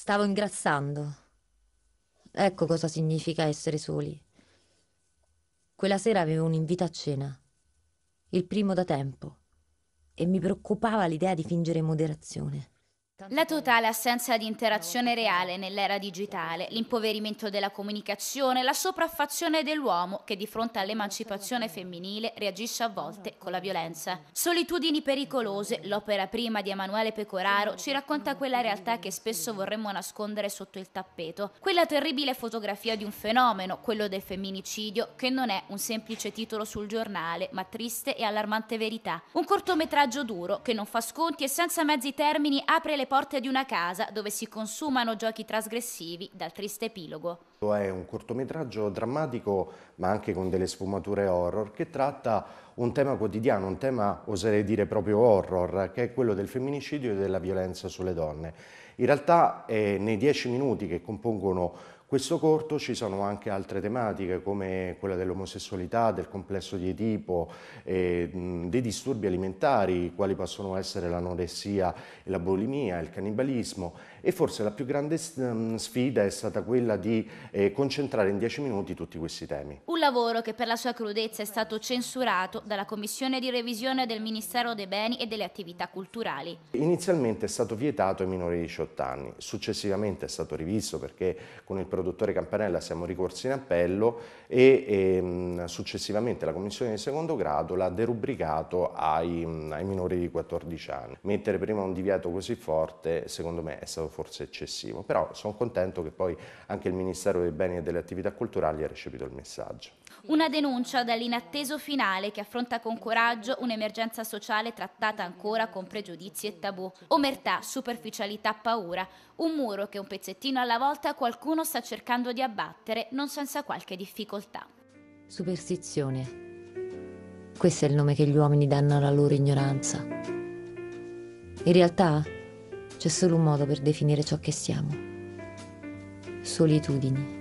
Stavo ingrassando. Ecco cosa significa essere soli. Quella sera avevo un invito a cena, il primo da tempo, e mi preoccupava l'idea di fingere moderazione. La totale assenza di interazione reale nell'era digitale, l'impoverimento della comunicazione, la sopraffazione dell'uomo che di fronte all'emancipazione femminile reagisce a volte con la violenza. Solitudini pericolose, l'opera prima di Emanuele Pecoraro ci racconta quella realtà che spesso vorremmo nascondere sotto il tappeto, quella terribile fotografia di un fenomeno, quello del femminicidio, che non è un semplice titolo sul giornale, ma triste e allarmante verità. Un cortometraggio duro che non fa sconti e senza mezzi termini apre le porte di una casa dove si consumano giochi trasgressivi dal triste epilogo. È un cortometraggio drammatico ma anche con delle sfumature horror che tratta un tema quotidiano, un tema oserei dire proprio horror, che è quello del femminicidio e della violenza sulle donne. In realtà eh, nei dieci minuti che compongono questo corto ci sono anche altre tematiche come quella dell'omosessualità, del complesso di Edipo, eh, dei disturbi alimentari, quali possono essere l'anoressia e la bulimia, il cannibalismo e forse la più grande sfida è stata quella di eh, concentrare in dieci minuti tutti questi temi. Un lavoro che per la sua crudezza è stato censurato dalla Commissione di revisione del Ministero dei Beni e delle Attività Culturali. Inizialmente è stato vietato ai minori di 18 anni, successivamente è stato rivisto perché con il produttore Campanella siamo ricorsi in appello e, e ehm, successivamente la commissione di secondo grado l'ha derubricato ai, ai, minori di 14 anni. Mettere prima un divieto così forte secondo me è stato forse eccessivo, però sono contento che poi anche il Ministero dei Beni e delle Attività Culturali ha ricevuto il messaggio. Una denuncia dall'inatteso finale che affronta con coraggio un'emergenza sociale trattata ancora con pregiudizi e tabù. Omertà, superficialità, paura. Un muro che un pezzettino alla volta qualcuno sta cercando di abbattere non senza qualche difficoltà. Superstizione. Questo è il nome che gli uomini danno alla loro ignoranza. In realtà c'è solo un modo per definire ciò che siamo. Solitudini.